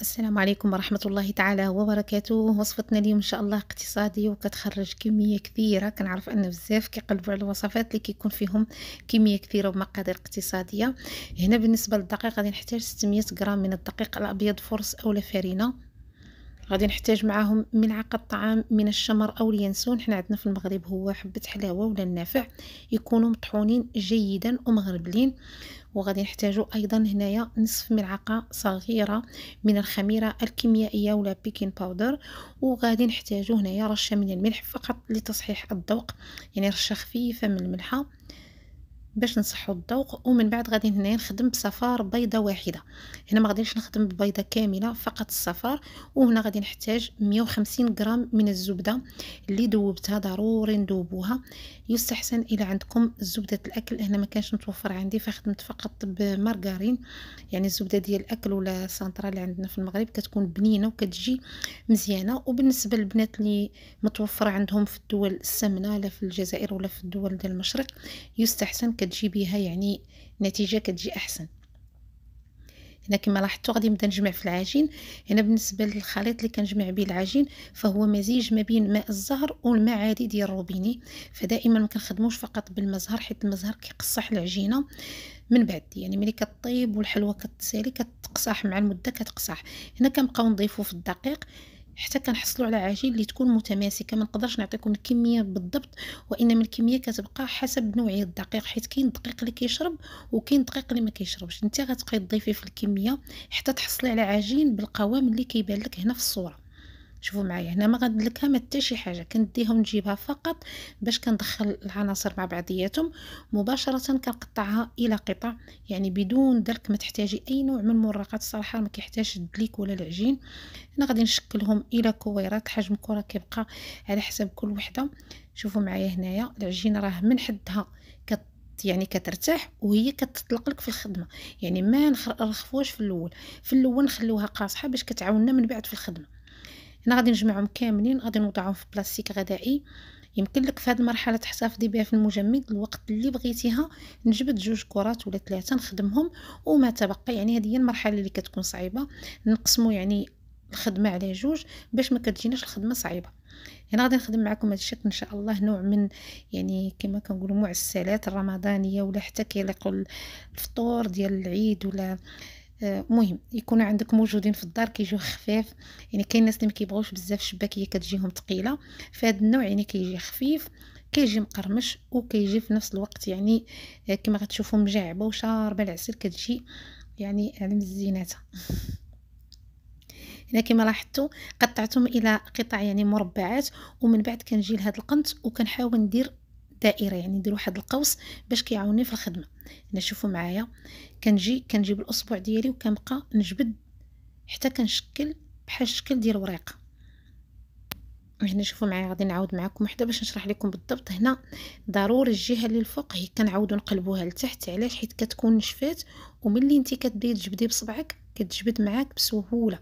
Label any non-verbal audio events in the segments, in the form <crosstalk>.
السلام عليكم ورحمة الله تعالى وبركاته وصفتنا اليوم إن شاء الله اقتصادية وكتخرج كمية كثيرة كنعرف أن بزاف كيقلبوا على الوصفات اللي كيكون فيهم كمية كثيرة ومقادير اقتصادية هنا بالنسبة للدقيق غادي نحتاج 600 غرام من الدقيق الأبيض فرص أو لا غادي نحتاج معاهم ملعقه طعام من الشمر او اليانسون حنا عندنا في المغرب هو حبه حلاوه ولا النافع يكونوا مطحونين جيدا ومغربلين وغادي نحتاجوا ايضا هنايا نصف ملعقه صغيره من الخميره الكيميائيه ولا بيكين باودر وغادي نحتاجوا هنايا رشه من الملح فقط لتصحيح الذوق يعني رشه خفيفه من الملحه باش نصحو الذوق ومن بعد غادي هنا نخدم بصفار بيضه واحده هنا ما غاديش نخدم ببيضه كامله فقط الصفار وهنا غادي نحتاج 150 غرام من الزبده اللي ذوبتها ضروري نذوبوها يستحسن الى عندكم زبده الاكل هنا ما كانش متوفر عندي فخدمت فقط بمارغرين يعني الزبده ديال الاكل ولا سانترا اللي عندنا في المغرب كتكون بنينه وكتجي مزيانه وبالنسبه للبنات اللي متوفر عندهم في الدول السمنه لا في الجزائر ولا في الدول ديال المشرق يستحسن كتجي بها يعني نتيجه كتجي احسن هنا كما لاحظتوا غادي نبدا نجمع في العجين هنا بالنسبه للخليط اللي كنجمع به العجين فهو مزيج ما بين ماء الزهر والماء عادي ديال الروبيني فدائما ما كنخدموش فقط الزهر حيت المزهر كيقصح العجينه من بعد يعني ملي كطيب والحلوه كتسالي كتقصح مع المده كتقصح هنا كنبقاو نضيفو في الدقيق حتى كنحصلوا على عجين اللي تكون متماسكه ما نقدرش نعطيكم الكميه بالضبط وانما الكميه كتبقى حسب نوعيه الدقيق حيت كاين الدقيق اللي كيشرب وكاين الدقيق اللي ما كيشربش انت غتبقاي تضيفي في الكميه حتى تحصلي على عجين بالقوام اللي كيبان لك هنا في الصوره شوفوا معايا هنا ما غندلكها ما حتى شي حاجه كنديهم نجيبها فقط باش كندخل العناصر مع بعضياتهم مباشره كنقطعها الى قطع يعني بدون درك ما تحتاجي اي نوع من المراقات الصراحه ما كيحتاجش الدليك ولا العجين هنا غادي نشكلهم الى كويرات حجم كره كيبقى على حسب كل وحده شوفوا معايا هنايا العجين راه من حدها يعني كترتاح وهي كتطلق لك في الخدمه يعني ما نرخفوهاش في الاول في الاول نخلوها قاصحه باش كتعاوننا من بعد في الخدمه هنا غادي نجمعهم كاملين غادي نوضعهم في بلاستيك غذائي يمكن لك في هذه المرحله تحتفظي بها في المجمد الوقت اللي بغيتيها نجبد جوج كرات ولا ثلاثه نخدمهم وما تبقى يعني هذه هي المرحله اللي كتكون صعيبه نقسموا يعني الخدمه على جوج باش ما كتجيناش الخدمه صعيبه هنا يعني غادي نخدم معكم هذا الشكل ان شاء الله نوع من يعني كما كنقولوا معسلات الرمضانيه ولا حتى كيليقوا الفطور ديال العيد ولا مهم يكونوا عندك موجودين في الدار كيجيو خفاف يعني كاين الناس اللي ما كيبغوش بزاف الشباكيه كتجيهم ثقيله فهاد النوع يعني كيجي خفيف كيجي مقرمش وكيجي في نفس الوقت يعني آه، كما غتشوفوا مجعبه وشاربه العسل كتجي يعني على مزيناتها <laughs> هنا كما لاحظتوا قطعتهم الى قطع يعني مربعات ومن بعد كنجي لهاد القنت وكنحاول ندير دائره يعني ندير واحد القوس باش كيعاوني في الخدمه هنا شوفوا معايا كنجي كنجيب الاصبع ديالي وكنبقى نجبد حتى كنشكل بحال الشكل ديال الوريقه هنا شوفوا معايا غادي نعاود معكم وحده باش نشرح لكم بالضبط هنا ضروري الجهه اللي الفوق هي كنعاودوا نقلبوها لتحت علاش حيت كتكون نشفات وملي انت كتبداي تجبدي بصبعك كتجبد معاك بسهوله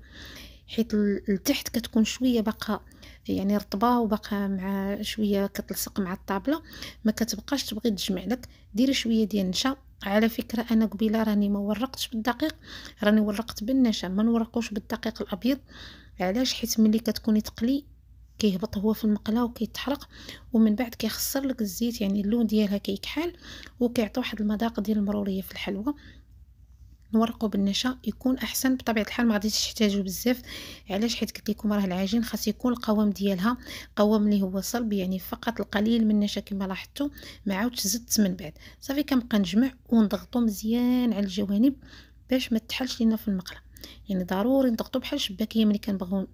حيت لتحت كتكون شويه باقا يعني رطبه وباقا مع شويه كتلصق مع الطابله ما كتبقاش تبغي تجمع لك ديري شويه ديال النشا على فكره انا قبيله راني ما ورقتش بالدقيق راني ورقت بالنشا ما نورقوش بالدقيق الابيض علاش حيت ملي كتكوني تقلي كيهبط هو في المقله وكيتحرق ومن بعد كيخسر لك الزيت يعني اللون ديالها كيكحل وكيعطي واحد المذاق ديال المروريه في الحلوه نورقو بالنشا يكون احسن بطبيعه الحال ما غاديش تحتاجو بزاف علاش حيت قلت لكم راه العجين خاص يكون القوام ديالها قوام اللي هو صلب يعني فقط القليل من النشا كما لاحظتوا ما عاودش زدت من بعد صافي كنبقى نجمع ونضغطو مزيان على الجوانب باش ما تحلش لينا في المقله يعني ضروري نضغطو بحال الشباكيه ملي كنبغيو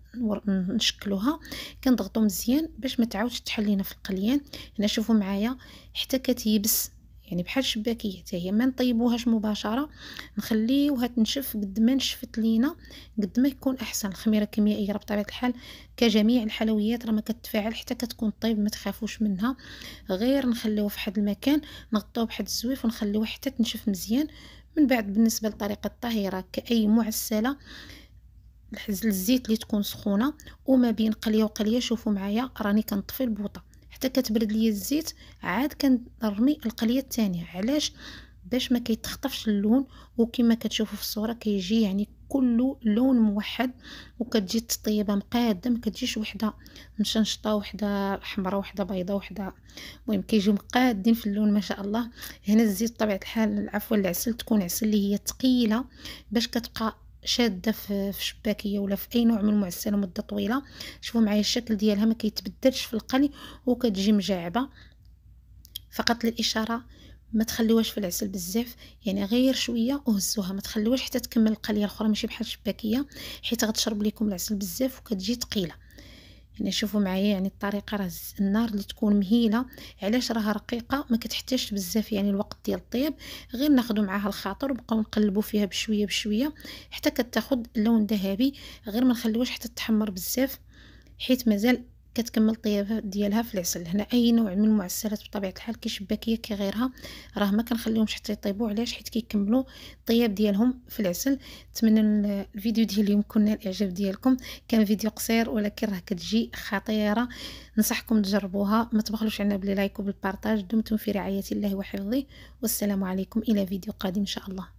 نشكلوها كنضغطو مزيان باش ما تعاودش تحل لينا في القليان هنا شوفوا معايا حتى كتيبس يعني بحال الشباكيه حتى هي ما نطيبوهاش مباشره نخليوها تنشف قد ما نشفت لينا قد ما يكون احسن الخميره الكيميائيه راه بطبيعه الحال كجميع الحلويات راه ما كتفاعل حتى كتكون طيب ما تخافوش منها غير نخليوه في حد المكان نغطوه بحد الزويف ونخليوه حتى تنشف مزيان من بعد بالنسبه لطريقه الطهي راه كاي معسله الزيت اللي تكون سخونه وما بين قليه وقليه شوفوا معايا راني كنطفي البوطه حتى كتبرد ليا الزيت عاد كنرمي القليه الثانيه علاش باش ما كيتخطفش اللون وكما كتشوفوا في الصوره كيجي يعني كله لون موحد وكتجي تطيبه مقاده ما كتجيش وحده مشنشطه وحده حمراء وحده بيضاء وحده المهم كيجيو مقادين في اللون ما شاء الله هنا الزيت بطبيعه الحال عفوا العسل تكون عسل اللي هي ثقيله باش كتبقى شاده في شباكيه ولا في اي نوع من المعسله مده طويله شوفوا معايا الشكل ديالها ما كيتبدلش في القلي وكتجي مجعبه فقط للاشاره ما تخليوهاش في العسل بزاف يعني غير شويه وهزوها ما تخليوهاش حتى تكمل القليه الاخرى ماشي بحال الشباكيه حيت غتشرب لكم العسل بزاف وكتجي ثقيله يعني شوفوا معايا يعني الطريقه راه النار اللي تكون مهيله علاش راها رقيقه ما كتحتاجش بزاف يعني الوقت ديال الطياب غير ناخذوا معاها الخاطر وبقاو نقلبوا فيها بشويه بشويه حتى كتاخد اللون ذهبي غير ما نخليوهاش حتى تحمر بزاف حيت مازال كتكمل الطياب ديالها في العسل هنا اي نوع من المعسلات بطبيعه الحال كشباكيه كغيرها راه ما كنخليهمش حتى يطيبوا علاش حيت كيكملوا الطياب ديالهم في العسل نتمنى الفيديو ديال اليوم نال الاعجاب ديالكم كان فيديو قصير ولكن راه كتجي خطيره نصحكم تجربوها ما تبخلوش علينا باللايك وبالبارطاج دمتم في رعايه الله وحفظه والسلام عليكم الى فيديو قادم ان شاء الله